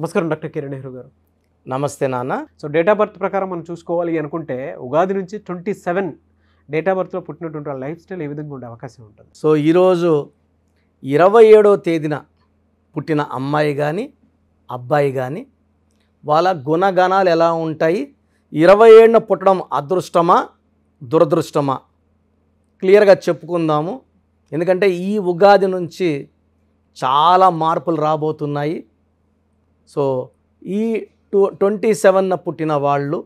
నమస్కారం డాక్టర్ కిరణ్ నెహ్రూ గారు నమస్తే నాన్న సో డేట్ ఆఫ్ బర్త్ ప్రకారం మనం చూసుకోవాలి అనుకుంటే ఉగాది నుంచి ట్వంటీ సెవెన్ డేట్ ఆఫ్ బర్త్లో పుట్టినటువంటి వాళ్ళ లైఫ్ స్టైల్ ఏ విధంగా ఉండే అవకాశం ఉంటుంది సో ఈరోజు ఇరవై ఏడో తేదీన పుట్టిన అమ్మాయి కానీ అబ్బాయి కానీ వాళ్ళ గుణగణాలు ఎలా ఉంటాయి ఇరవై ఏడున పుట్టడం అదృష్టమా దురదృష్టమా క్లియర్గా చెప్పుకుందాము ఎందుకంటే ఈ ఉగాది నుంచి చాలా మార్పులు రాబోతున్నాయి సో ఈ టూ ట్వంటీ సెవెన్న పుట్టిన వాళ్ళు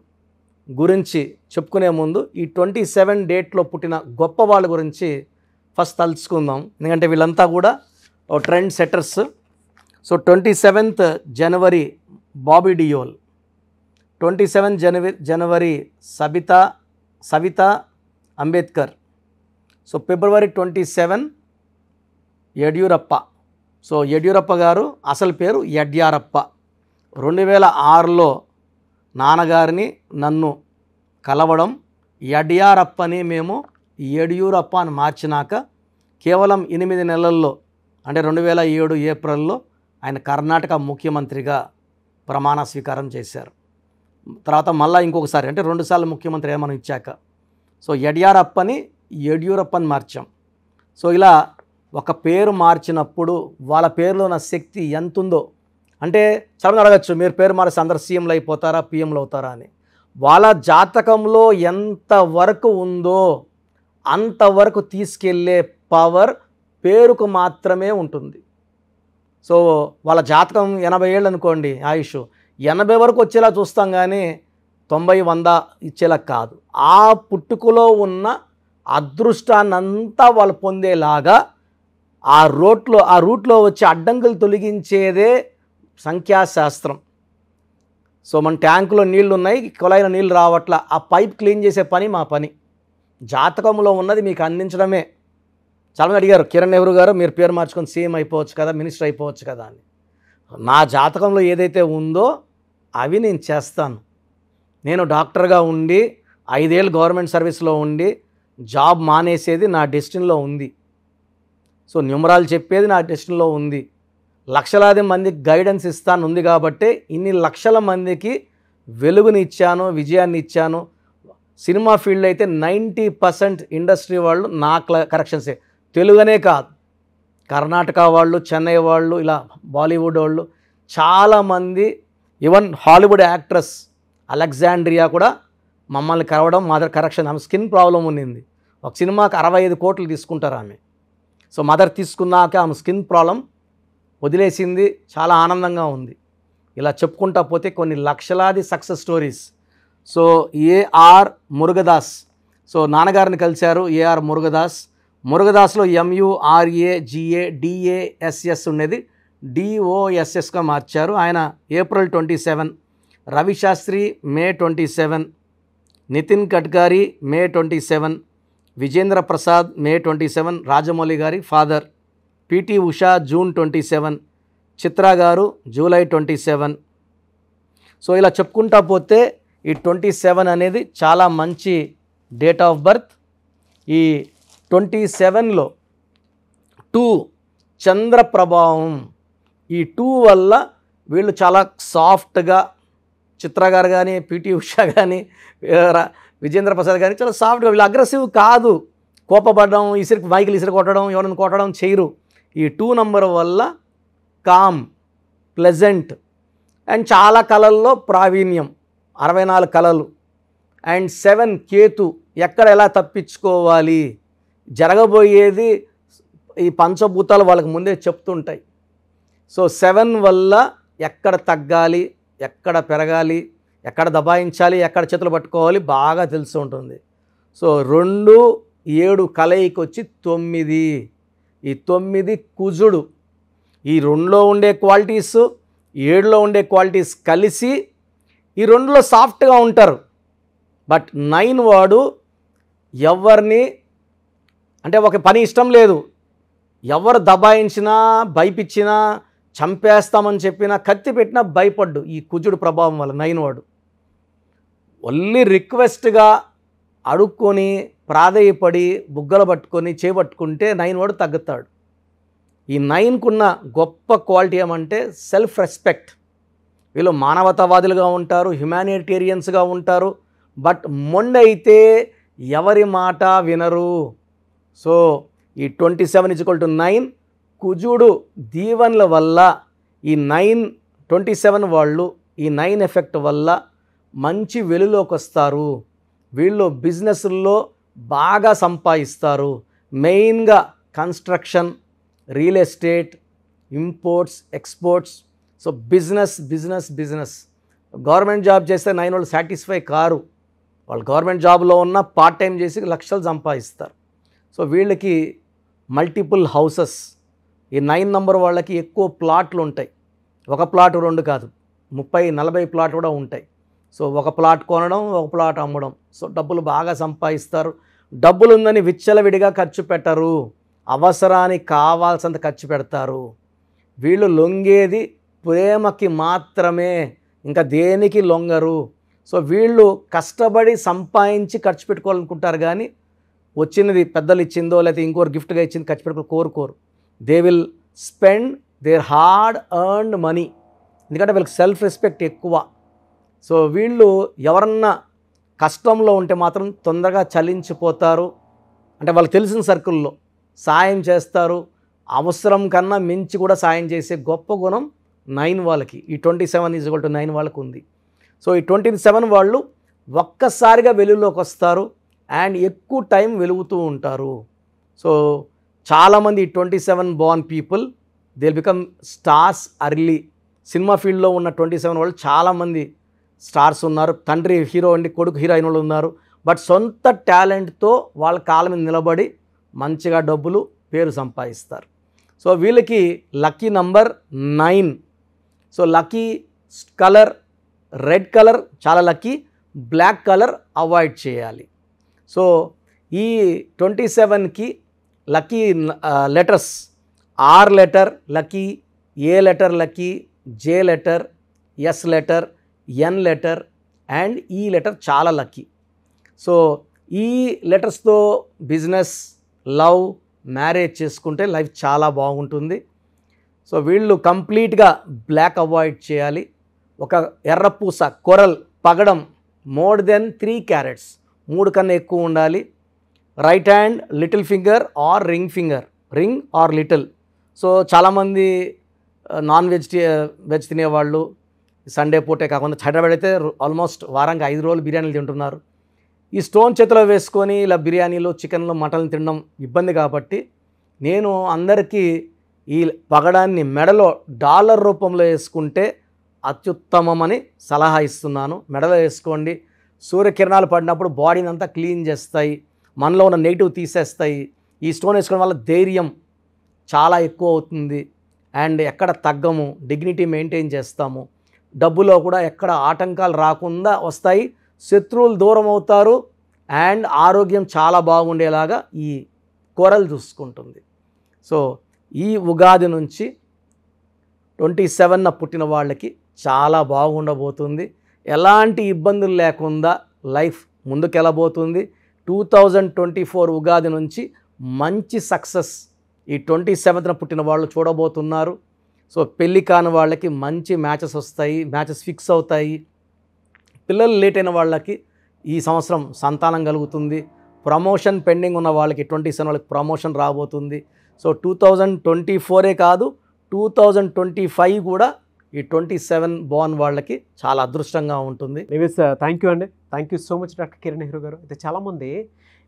గురించి చెప్పుకునే ముందు ఈ ట్వంటీ సెవెన్ డేట్లో పుట్టిన గొప్ప వాళ్ళ గురించి ఫస్ట్ తలుచుకుందాం ఎందుకంటే వీళ్ళంతా కూడా trend setters so twenty seventh జనవరి బాబీ డియోల్ ట్వంటీ సెవెన్ జనవరి జనవరి సబితా సవిత అంబేద్కర్ సో ఫిబ్రవరి twenty seven Yediyurappa so Yediyurappa గారు అసలు పేరు యడ్యారప్ప రెండు వేల ఆరులో నాన్నగారిని నన్ను కలవడం యడ్యారప్పని మేము యడ్యూరప్ప అని మార్చినాక కేవలం ఎనిమిది నెలల్లో అంటే రెండు వేల ఏడు ఏప్రిల్లో ఆయన కర్ణాటక ముఖ్యమంత్రిగా ప్రమాణ స్వీకారం చేశారు తర్వాత మళ్ళీ ఇంకొకసారి అంటే రెండుసార్లు ముఖ్యమంత్రి ఏమని ఇచ్చాక సో యడ్యారప్పని యడ్యూరప్పని మార్చాం సో ఇలా ఒక పేరు మార్చినప్పుడు వాళ్ళ పేరులో ఉన్న శక్తి ఎంత ఉందో అంటే చాలా అడగచ్చు మీరు పేరు మారిస్తే అందరు సీఎంలు అయిపోతారా పిఎంలు అవుతారా అని వాళ్ళ జాతకంలో ఎంతవరకు ఉందో అంతవరకు తీసుకెళ్ళే పవర్ పేరుకు మాత్రమే ఉంటుంది సో వాళ్ళ జాతకం ఎనభై ఏళ్ళు అనుకోండి ఆయుష్ ఎనభై వరకు వచ్చేలా చూస్తాం కానీ తొంభై వంద ఇచ్చేలా కాదు ఆ పుట్టుకులో ఉన్న అదృష్టాన్నంతా వాళ్ళు పొందేలాగా ఆ రోట్లో ఆ రూట్లో వచ్చే అడ్డంకులు తొలగించేదే సంఖ్యాశాస్త్రం సో మన ట్యాంకులో నీళ్లు ఉన్నాయి కుళాయిలో నీళ్ళు రావట్ల ఆ పైప్ క్లీన్ చేసే పని మా పని జాతకంలో ఉన్నది మీకు అందించడమే చాలామంది అడిగారు కిరణ్ నెహ్రూ గారు మీరు పేరు మార్చుకొని సీఎం అయిపోవచ్చు కదా మినిస్టర్ అయిపోవచ్చు కదా అని నా జాతకంలో ఏదైతే ఉందో అవి నేను చేస్తాను నేను డాక్టర్గా ఉండి ఐదేళ్ళు గవర్నమెంట్ సర్వీస్లో ఉండి జాబ్ మానేసేది నా డెస్టిన్లో ఉంది సో న్యూమరాలు చెప్పేది నా టెస్ట్లో ఉంది లక్షలాది మందికి గైడెన్స్ ఇస్తాను ఉంది కాబట్టి ఇన్ని లక్షల మందికి వెలుగుని ఇచ్చాను విజయాన్ని ఇచ్చాను సినిమా ఫీల్డ్ అయితే నైంటీ పర్సెంట్ ఇండస్ట్రీ వాళ్ళు నా కరెక్షన్సే తెలుగనే కాదు కర్ణాటక వాళ్ళు చెన్నై వాళ్ళు ఇలా బాలీవుడ్ వాళ్ళు చాలామంది ఈవెన్ హాలీవుడ్ యాక్ట్రెస్ అలెగ్జాండ్రియా కూడా మమ్మల్ని కరవడం మా దగ్గర కరెక్షన్ ఆమె స్కిన్ ప్రాబ్లం ఉన్నింది ఒక సినిమాకి అరవై ఐదు కోట్లు తీసుకుంటారు ఆమె సో మదర్ తీసుకున్నాక ఆమె స్కిన్ ప్రాబ్లం వదిలేసింది చాలా ఆనందంగా ఉంది ఇలా చెప్పుకుంటా పోతే కొన్ని లక్షలాది success stories so AR Murugadoss so నాన్నగారిని కలిశారు ఏఆర్ మురుగదాస్ మురుగదాస్లో ఎంయుఆర్ఏ జిఏ డిఏఎస్ఎస్ ఉండేది డిఓఎస్ఎస్గా మార్చారు ఆయన April twenty seven Ravi Shastri May twenty seven Nitin Gadkari May twenty seven Vijayendra Prasad May twenty seven Rajamouli గారి father PT Usha June twenty seven Chitra గారు జూలై ట్వంటీ సెవెన్ సో ఇలా చెప్పుకుంటా పోతే ఈ ట్వంటీ సెవెన్ అనేది చాలా మంచి డేట్ ఆఫ్ బర్త్ ఈ ట్వంటీ సెవెన్లో టూ చంద్ర ప్రభావం ఈ టూ వల్ల వీళ్ళు చాలా సాఫ్ట్గా చిత్ర గారు కానీ పిటి ఉషా కానీ విజేంద్ర ప్రసాద్ గారికి చాలా సాఫ్ట్గా వీళ్ళు అగ్రెసివ్ కాదు కోపపడడం ఇసురు బైకులు ఇసురు కొట్టడం ఎవరిని కొట్టడం చేయరు ఈ టూ నంబర్ వల్ల కామ్ ప్లెజెంట్ అండ్ చాలా కళల్లో ప్రావీణ్యం అరవై నాలుగు కళలు అండ్ సెవెన్ కేతు ఎక్కడ ఎలా తప్పించుకోవాలి జరగబోయేది ఈ పంచభూతాలు వాళ్ళకి ముందే చెప్తుంటాయి సో సెవెన్ వల్ల ఎక్కడ తగ్గాలి ఎక్కడ పెరగాలి ఎక్కడ దబాయించాలి ఎక్కడ చేతులు పట్టుకోవాలి బాగా తెలిసి ఉంటుంది సో రెండు ఏడు కలయికి వచ్చి తొమ్మిది ఈ తొమ్మిది కుజుడు ఈ రెండులో ఉండే క్వాలిటీస్ ఏడులో ఉండే క్వాలిటీస్ కలిసి ఈ రెండులో సాఫ్ట్గా ఉంటారు బట్ నైన్ వాడు ఎవరిని అంటే ఒక పని ఇష్టం లేదు ఎవరు దబాయించినా భయపించినా చంపేస్తామని చెప్పినా కత్తి పెట్టినా భయపడ్డు ఈ కుజుడు ప్రభావం వల్ల నైన్ వాడు ఓన్లీ రిక్వెస్ట్గా అడుక్కొని ప్రాధేయపడి బుగ్గలు పట్టుకొని చేపట్టుకుంటే నైన్ వాడు తగ్గుతాడు ఈ నైన్కున్న గొప్ప క్వాలిటీ ఏమంటే సెల్ఫ్ రెస్పెక్ట్ వీళ్ళు మానవతావాదులుగా ఉంటారు హ్యుమానిటేరియన్స్గా ఉంటారు బట్ మొండైతే ఎవరి మాట వినరు సో ఈ twenty seven equal to nine కుజుడు దీవెన్ల వల్ల ఈ నైన్ ట్వంటీ సెవెన్ వాళ్ళు ఈ నైన్ ఎఫెక్ట్ వల్ల మంచి వెలులోకి వస్తారు వీళ్ళు బిజినెస్ల్లో బాగా సంపాదిస్తారు మెయిన్గా construction real estate imports exports so business business business government job చేస్తే నైన్ వాళ్ళు సాటిస్ఫై కారు వాళ్ళు గవర్నమెంట్ జాబ్లో ఉన్న పార్ట్ టైం చేసి లక్షలు సంపాదిస్తారు సో వీళ్ళకి మల్టిపుల్ హౌసెస్ ఈ నైన్ నంబర్ వాళ్ళకి ఎక్కువ ప్లాట్లు ఉంటాయి ఒక ప్లాట్ రెండు కాదు ముప్పై నలభై ప్లాట్ కూడా ఉంటాయి సో ఒక ప్లాట్ కొనడం ఒక ప్లాట్ అమ్మడం సో డబ్బులు బాగా సంపాదిస్తారు డబ్బులు ఉందని విచ్చలవిడిగా ఖర్చు పెట్టరు అవసరానికి కావాల్సినంత ఖర్చు పెడతారు వీళ్ళు లొంగేది ప్రేమకి మాత్రమే ఇంకా దేనికి లొంగరు సో వీళ్ళు కష్టపడి సంపాదించి ఖర్చు పెట్టుకోవాలనుకుంటారు కానీ వచ్చినది పెద్దలు ఇచ్చిందో లేకపోతే ఇంకోరు గిఫ్ట్గా ఇచ్చింది ఖర్చు పెట్టుకో కోరుకోరు they will spend their hard earned money ఎందుకంటే వీళ్ళకి సెల్ఫ్ రెస్పెక్ట్ ఎక్కువ సో వీళ్ళు ఎవరన్నా కష్టంలో ఉంటే మాత్రం తొందరగా చలించిపోతారు అంటే వాళ్ళకి తెలిసిన సర్కిల్లో సాయం చేస్తారు అవసరం కన్నా మించి కూడా సాయం చేసే గొప్ప గుణం నైన్ వాళ్ళకి ఈ twenty seven equal to nine వాళ్ళకు ఉంది సో ఈ ట్వంటీ సెవెన్ వాళ్ళు ఒక్కసారిగా వెలుగులోకి వస్తారు అండ్ ఎక్కువ టైం వెలుగుతూ ఉంటారు సో చాలామంది ఈ twenty seven born people they become stars early cinema ఫీల్డ్లో ఉన్న ట్వంటీ సెవెన్ వాళ్ళు చాలామంది స్టార్స్ ఉన్నారు తండ్రి హీరో అండి కొడుకు హీరోయిన్ వాళ్ళు ఉన్నారు బట్ సొంత టాలెంట్తో వాళ్ళ కాళ్ళ మీద నిలబడి మంచిగా డబ్బులు పేరు సంపాదిస్తారు సో వీళ్ళకి lucky number nine so lucky colour red colour చాలా లక్కీ బ్లాక్ కలర్ అవాయిడ్ చేయాలి సో ఈ ట్వంటీ సెవెన్కి lucky letters R letter lucky A letter lucky J letter S letter N letter and E letter చాలా lucky so ఈ లెటర్స్తో business love marriage చేసుకుంటే life చాలా బాగుంటుంది సో వీళ్ళు కంప్లీట్గా బ్లాక్ అవాయిడ్ చేయాలి ఒక ఎర్రపూస కొరల్ పగడం మోర్ దెన్ త్రీ క్యారెట్స్ మూడు కన్నా ఎక్కువ ఉండాలి right hand little finger or ring finger ring or little so చాలామంది నాన్ వెజ్ వెజ్ తినేవాళ్ళు సండే పూటే కాకుండా హైదరాబాద్ అయితే ఆల్మోస్ట్ వారంగా ఐదు రోజులు బిర్యానీలు తింటున్నారు ఈ స్టోన్ చేతిలో వేసుకొని ఇలా బిర్యానీలు చికెన్లు మటన్లు తినడం ఇబ్బంది కాబట్టి నేను అందరికీ ఈ పగడాన్ని మెడలో డాలర్ రూపంలో వేసుకుంటే అత్యుత్తమమని సలహా ఇస్తున్నాను మెడలో వేసుకోండి సూర్యకిరణాలు పడినప్పుడు బాడీని అంతా క్లీన్ చేస్తాయి మనలో ఉన్న నెగిటివ్ తీసేస్తాయి ఈ స్టోన్ వేసుకోవడం వల్ల ధైర్యం చాలా ఎక్కువ అవుతుంది అండ్ ఎక్కడ తగ్గము డిగ్నిటీ మెయింటైన్ చేస్తాము డబ్బులో కూడా ఎక్కడ ఆటంకాలు రాకుండా వస్తాయి శత్రువులు దూరం అవుతారు అండ్ ఆరోగ్యం చాలా బాగుండేలాగా ఈ కూరలు చూసుకుంటుంది సో ఈ ఉగాది నుంచి ట్వంటీ సెవెన్న పుట్టిన వాళ్ళకి చాలా బాగుండబోతుంది ఎలాంటి ఇబ్బందులు లేకుండా లైఫ్ ముందుకెళ్ళబోతుంది two thousand twenty four Ugadi నుంచి మంచి సక్సెస్ ఈ ట్వంటీ సెవెంత్న పుట్టిన వాళ్ళు చూడబోతున్నారు సో పెళ్ళి కాని వాళ్ళకి మంచి మ్యాచెస్ వస్తాయి మ్యాచెస్ ఫిక్స్ అవుతాయి పిల్లలు లేట్ అయిన వాళ్ళకి ఈ సంవత్సరం సంతానం కలుగుతుంది ప్రమోషన్ పెండింగ్ ఉన్న వాళ్ళకి ట్వంటీ సెవెన్ వాళ్ళకి ప్రమోషన్ రాబోతుంది సో టూ థౌజండ్ ట్వంటీ ఫోరే కాదు టూ థౌజండ్ ట్వంటీ ఫైవ్ కూడా ఈ ట్వంటీ సెవెన్ బోర్న్ వాళ్ళకి చాలా అదృష్టంగా ఉంటుంది థ్యాంక్ యూ అండి thank you so much doctor Kiran Nehru గారు అయితే చాలామంది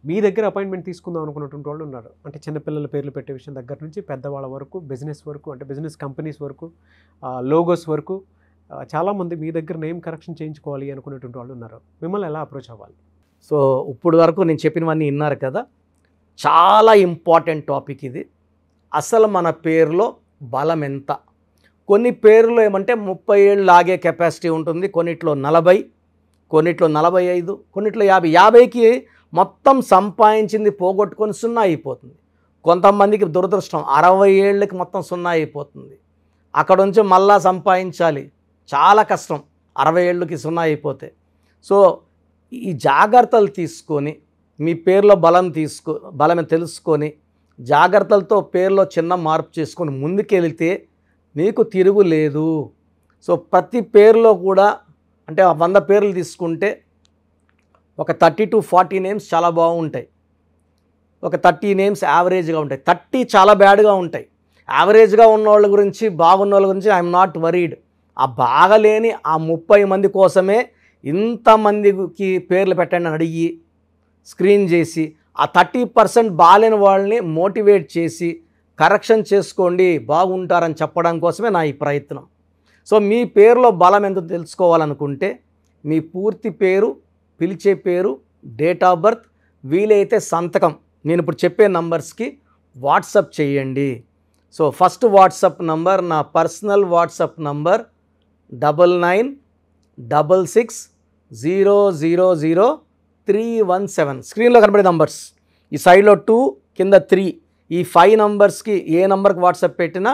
మీ దగ్గర అపాయింట్మెంట్ తీసుకుందాం అనుకున్నటువంటి వాళ్ళు ఉన్నారు అంటే చిన్నపిల్లల పేర్లు పెట్టే విషయం దగ్గర నుంచి పెద్దవాళ్ళ వరకు బిజినెస్ వరకు అంటే బిజినెస్ కంపెనీస్ వరకు లోగోస్ వరకు చాలామంది మీ దగ్గర నేమ్ కరెక్షన్ చేయించుకోవాలి అనుకునేటువంటి వాళ్ళు ఉన్నారు మిమ్మల్ని ఎలా అప్రోచ్ అవ్వాలి సో ఇప్పుడు వరకు నేను చెప్పినవన్నీ విన్నారు కదా చాలా ఇంపార్టెంట్ టాపిక్ ఇది అసలు మన పేరులో బలం ఎంత కొన్ని పేర్లు ఏమంటే ముప్పై ఏళ్ళు లాగే కెపాసిటీ ఉంటుంది కొన్నిట్లో నలభై కొన్నిట్లో నలభై ఐదు కొన్నిట్లో యాభై యాభైకి మొత్తం సంపాదించింది పోగొట్టుకొని సున్నా అయిపోతుంది కొంతమందికి దురదృష్టం అరవై ఏళ్ళకి మొత్తం సున్నా అయిపోతుంది అక్కడ నుంచి మళ్ళా సంపాదించాలి చాలా కష్టం అరవై ఏళ్ళకి సున్నా అయిపోతే సో ఈ జాగ్రత్తలు తీసుకొని మీ పేరులో బలం తీసుకో బలం తెలుసుకొని జాగ్రత్తలతో పేరులో చిన్న మార్పు చేసుకొని ముందుకెళితే మీకు తిరుగు లేదు సో ప్రతి పేరులో కూడా అంటే వంద పేర్లు తీసుకుంటే ఒక థర్టీ టు ఫార్టీ నేమ్స్ చాలా బాగుంటాయి ఒక థర్టీ నేమ్స్ యావరేజ్గా ఉంటాయి థర్టీ చాలా బ్యాడ్గా ఉంటాయి యావరేజ్గా ఉన్న వాళ్ళ గురించి బాగున్న వాళ్ళ గురించి ఐఎమ్ నాట్ వరీడ్ ఆ బాగలేని ఆ ముప్పై మంది కోసమే ఇంతమందికి పేర్లు పెట్టండి అని అడిగి స్క్రీన్ చేసి ఆ థర్టీ పర్సెంట్ బాగాలేని వాళ్ళని మోటివేట్ చేసి కరెక్షన్ చేసుకోండి బాగుంటారని చెప్పడం కోసమే నా ఈ ప్రయత్నం సో మీ పేరులో బలం ఎంత తెలుసుకోవాలనుకుంటే మీ పూర్తి పేరు పిలిచే పేరు డేట్ ఆఫ్ బర్త్ వీలైతే సంతకం నేను ఇప్పుడు చెప్పే నంబర్స్కి వాట్సప్ చేయండి సో ఫస్ట్ వాట్సప్ నంబర్ నా personal WhatsApp number double nine double six zero zero zero three one seven స్క్రీన్లో కనబడే నంబర్స్ ఈ సైడ్లో టూ కింద త్రీ ఈ ఫైవ్ నంబర్స్కి ఏ నంబర్కి వాట్సాప్ పెట్టినా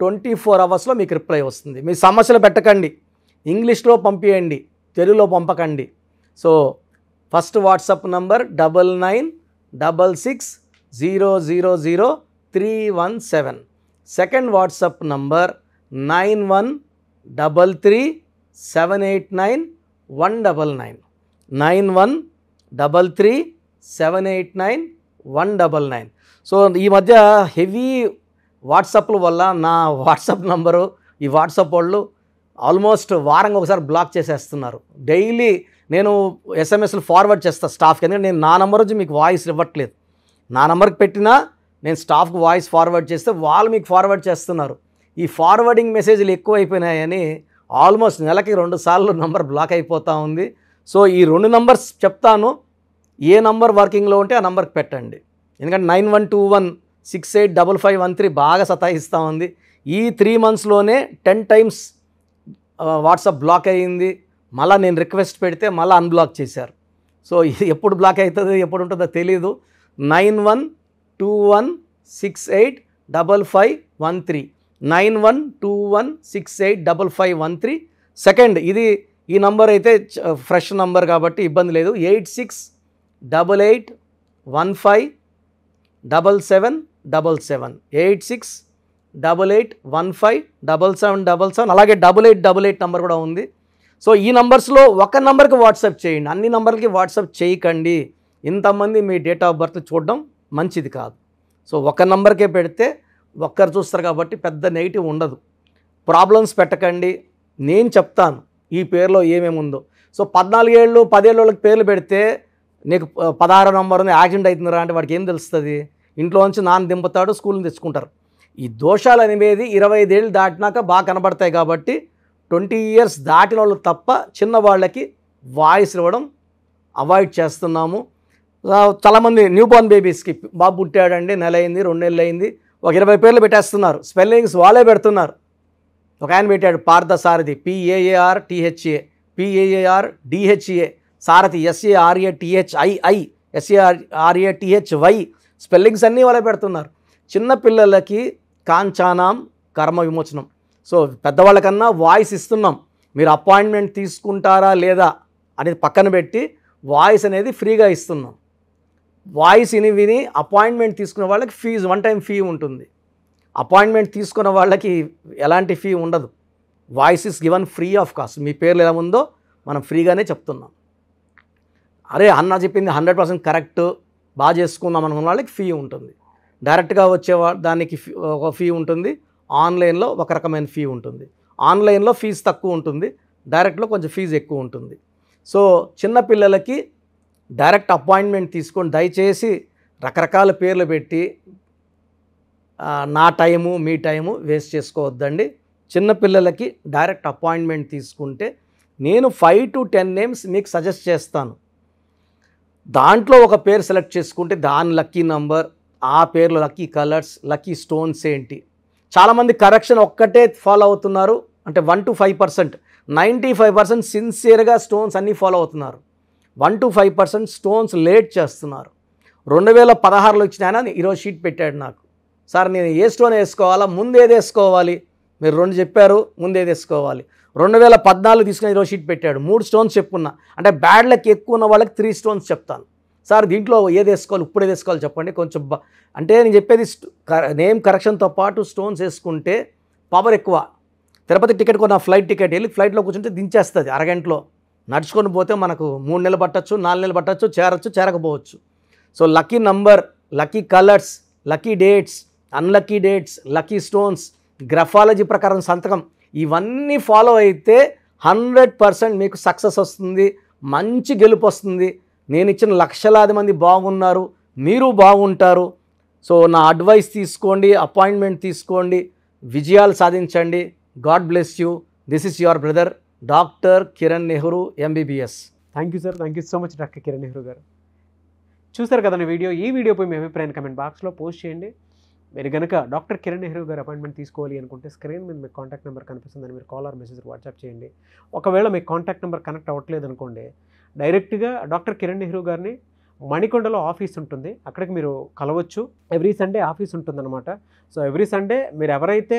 ట్వంటీ ఫోర్ అవర్స్లో మీకు రిప్లై వస్తుంది మీ సమస్యలు పెట్టకండి ఇంగ్లీష్లో పంపించండి తెలుగులో పంపకండి so first WhatsApp number double nine double six zero zero zero three one seven second WhatsApp number nine one double three seven eight nine one double nine nine one double three seven eight nine one double nine so ఈ మధ్య heavy వాట్సాప్ల వల్ల నా WhatsApp number ఈ WhatsApp వాళ్ళు almost వారంగా ఒకసారి black చేసేస్తున్నారు డైలీ నేను ఎస్ఎంఎస్లు ఫార్వర్డ్ చేస్తాను స్టాఫ్కి ఎందుకంటే నేను నా నెంబర్ వచ్చి మీకు వాయిస్ ఇవ్వట్లేదు నా నెంబర్కి పెట్టినా నేను స్టాఫ్కి వాయిస్ ఫార్వర్డ్ చేస్తే వాళ్ళు మీకు ఫార్వర్డ్ చేస్తున్నారు ఈ ఫార్వర్డింగ్ మెసేజ్లు ఎక్కువ అయిపోయినాయని ఆల్మోస్ట్ నెలకి రెండు సార్లు నంబర్ బ్లాక్ అయిపోతూ ఉంది సో ఈ రెండు నంబర్స్ చెప్తాను ఏ నంబర్ వర్కింగ్లో ఉంటే ఆ నంబర్కి పెట్టండి ఎందుకంటే nine one two one six eight double five one three బాగా సతాయిస్తూ ఉంది ఈ త్రీ మంత్స్లోనే టెన్ టైమ్స్ వాట్సాప్ బ్లాక్ అయ్యింది మళ్ళీ నేను రిక్వెస్ట్ పెడితే మళ్ళీ అన్బ్లాక్ చేశారు సో ఎప్పుడు బ్లాక్ అవుతుంది ఎప్పుడు ఉంటుందో తెలీదు nine one two one six eight double five one three nine one two one six eight double five one three second ఇది ఈ నంబర్ అయితే ఫ్రెష్ నంబర్ కాబట్టి ఇబ్బంది లేదు eight six double eight one five double seven double seven eight six double eight one five double seven double seven అలాగే double eight double eight number కూడా ఉంది so ఈ నంబర్స్లో ఒక నంబర్కి వాట్సాప్ చేయండి అన్ని నంబర్లకి వాట్సాప్ చేయకండి ఇంతమంది మీ డేట్ ఆఫ్ బర్త్ చూడడం మంచిది కాదు సో ఒక నంబర్కే పెడితే ఒక్కరు చూస్తారు కాబట్టి పెద్ద నెగిటివ్ ఉండదు ప్రాబ్లమ్స్ పెట్టకండి నేను చెప్తాను ఈ పేరులో ఏమేమి ఉందో సో పద్నాలుగేళ్ళు పదేళ్ళకి వాళ్ళకి పేర్లు పెడితే నీకు పదహారు నంబర్ ఉంది యాక్సిడెంట్ అవుతుందిరా అంటే వాడికి ఏం తెలుస్తుంది ఇంట్లో నుంచి నాన్న దింపుతాడు స్కూల్ని తెచ్చుకుంటారు ఈ దోషాలు అనేది ఇరవై ఐదేళ్ళు దాటినాక బాగా కనబడతాయి కాబట్టి ట్వంటీ ఇయర్స్ దాటిన వాళ్ళు తప్ప చిన్నవాళ్ళకి వాయిస్ ఇవ్వడం అవాయిడ్ చేస్తున్నాము చాలామంది న్యూ బోర్న్ బేబీస్కి బాబు పుట్టాడండి నెల అయింది రెండు నెలలు అయింది ఒక ఇరవై పేర్లు పెట్టేస్తున్నారు స్పెల్లింగ్స్ వాళ్ళే పెడుతున్నారు ఒక ఆయన పెట్టాడు Partha Sarathi PAAR THA PAAR DHA Sarathi SARA THII SAR RA THY spellings అన్నీ వాళ్ళే పెడుతున్నారు చిన్నపిల్లలకి కాంచానాం కర్మ విమోచనం సో పెద్దవాళ్ళకన్నా వాయిస్ ఇస్తున్నాం మీరు అపాయింట్మెంట్ తీసుకుంటారా లేదా అనేది పక్కన పెట్టి వాయిస్ అనేది ఫ్రీగా ఇస్తున్నాం వాయిస్ విని విని అపాయింట్మెంట్ తీసుకున్న వాళ్ళకి ఫీజు వన్ టైం ఫీ ఉంటుంది అపాయింట్మెంట్ తీసుకున్న వాళ్ళకి ఎలాంటి ఫీ ఉండదు voice is given free of cost మీ పేర్లు ఎలా ఉందో మనం ఫ్రీగానే చెప్తున్నాం అరే అన్న చెప్పింది హండ్రెడ్ పర్సెంట్ కరెక్ట్ బాగా చేసుకుందాం అనుకున్న వాళ్ళకి ఫీ ఉంటుంది డైరెక్ట్గా వచ్చే దానికి ఒక ఫీ ఉంటుంది ఆన్లైన్లో ఒక రకమైన ఫీ ఉంటుంది ఆన్లైన్లో ఫీజు తక్కువ ఉంటుంది డైరెక్ట్లో కొంచెం ఫీజు ఎక్కువ ఉంటుంది సో చిన్నపిల్లలకి డైరెక్ట్ అపాయింట్మెంట్ తీసుకొని దయచేసి రకరకాల పేర్లు పెట్టి నా టైము మీ టైము వేస్ట్ చేసుకోవద్దండి చిన్నపిల్లలకి డైరెక్ట్ అపాయింట్మెంట్ తీసుకుంటే నేను ఫైవ్ టు టెన్ నేమ్స్ మీకు సజెస్ట్ చేస్తాను దాంట్లో ఒక పేరు సెలెక్ట్ చేసుకుంటే దాని లక్కీ నంబర్ ఆ పేర్లో లక్కీ కలర్స్ లక్కీ స్టోన్స్ ఏంటి చాలామంది కరెక్షన్ ఒక్కటే ఫాలో అవుతున్నారు అంటే one to five percent ninety five percent సిన్సియర్గా స్టోన్స్ అన్నీ ఫాలో అవుతున్నారు one to five percent stones late చేస్తున్నారు రెండు వేల పదహారులో వచ్చిన ఆయన ఈరోజు షీట్ పెట్టాడు నాకు సార్ నేను ఏ స్టోన్ వేసుకోవాలా ముందు ఏది వేసుకోవాలి మీరు రెండు చెప్పారు ముందు ఏది వేసుకోవాలి రెండు వేల పద్నాలుగు తీసుకుని ఈరోజు షీట్ పెట్టాడు మూడు స్టోన్స్ చెప్పున్నా అంటే బ్యాడ్లకు ఎక్కువ ఉన్న వాళ్ళకి త్రీ స్టోన్స్ చెప్తాను సార్ దీంట్లో ఏది వేసుకోవాలి ఇప్పుడు ఏది వేసుకోవాలి చెప్పండి కొంచెం అంటే నేను చెప్పేది నేమ్ కరెక్షన్తో పాటు స్టోన్స్ వేసుకుంటే పవర్ ఎక్కువ తిరుపతి టికెట్ కొన్న ఫ్లైట్ టికెట్ వెళ్ళి ఫ్లైట్లో కూర్చుంటే దించేస్తుంది అరగంటలో నడుచుకొని పోతే మనకు మూడు నెలలు పట్టచ్చు నాలుగు నెలలు పట్టచ్చు చేరచ్చు చేరకపోవచ్చు so lucky number lucky colours lucky dates unlucky dates lucky stones graphology ప్రకారం సంతకం ఇవన్నీ ఫాలో అయితే హండ్రెడ్ పర్సెంట్ మీకు సక్సెస్ వస్తుంది మంచి గెలుపు వస్తుంది నేను ఇచ్చిన లక్షలాది మంది బాగున్నారు మీరు బాగుంటారు సో నా అడ్వైస్ తీసుకోండి అపాయింట్మెంట్ తీసుకోండి విజయాలు సాధించండి God bless you this is your brother doctor Kiran Nehru MBBS thank you sir thank you so much doctor Kiran Nehru గారు చూసారు కదండి వీడియో ఈ వీడియోపై మీ అభిప్రాయాన్ని కమెంట్ బాక్స్లో పోస్ట్ చేయండి మీరు కనుక డాక్టర్ కిరణ్ నెహ్రూ గారు అపాయింట్మెంట్ తీసుకోవాలి అనుకుంటే స్క్రీన్ మీద మీకు కాంటాక్ట్ నెంబర్ కనిపిస్తుందని మీరు కాల్ ఆర్ మెసేజ్ వాట్సాప్ చేయండి ఒకవేళ మీకు కాంటాక్ట్ నెంబర్ కనెక్ట్ అవ్వట్లేదు అనుకోండి డైరెక్ట్గా డాక్టర్ కిరణ్ నెహ్రూ గారిని మణికొండలో ఆఫీస్ ఉంటుంది అక్కడికి మీరు కలవచ్చు ఎవ్రీ సండే ఆఫీస్ ఉంటుందన్నమాట సో ఎవ్రీ సండే మీరు ఎవరైతే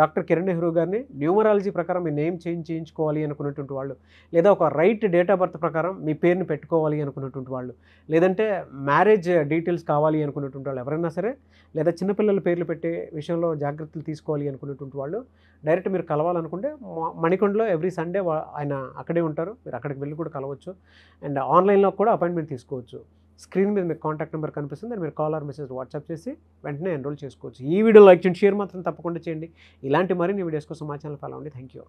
డాక్టర్ కిరణ్ నెహ్రూ గారిని న్యూమరాలజీ ప్రకారం మీ నేమ్ చేంజ్ చేయించుకోవాలి అనుకున్నటువంటి వాళ్ళు లేదా ఒక రైట్ డేట్ ఆఫ్ బర్త్ ప్రకారం మీ పేరుని పెట్టుకోవాలి అనుకున్నటువంటి వాళ్ళు లేదంటే మ్యారేజ్ డీటెయిల్స్ కావాలి అనుకున్నటువంటి వాళ్ళు ఎవరైనా సరే లేదా చిన్నపిల్లల పేర్లు పెట్టే విషయంలో జాగ్రత్తలు తీసుకోవాలి అనుకున్నటువంటి వాళ్ళు డైరెక్ట్ మీరు కలవాలనుకుంటే మణికొండలో ఎవ్రీ సండే ఆయన అక్కడే ఉంటారు మీరు అక్కడికి వెళ్ళి కూడా కలవచ్చు అండ్ ఆన్లైన్లో కూడా అపాయింట్మెంట్ తీసుకోవచ్చు స్క్రీన్ మీద మీకు కాంటాక్ట్ నెంబర్ కనిపిస్తుంది మీరు కాల్ ఆర్ మెసేజ్ వాట్సాప్ చేసి వెంటనే ఎన్రోల్ చేసుకోవచ్చు ఈ వీడియో లైక్ చేయండి షేర్ మాత్రం తప్పకుండా చేయండి ఇలాంటి మరిన్ని వీడియోస్ కోసం మా ఛానల్ ఫాలో అవ్వండి థ్యాంక్ యూ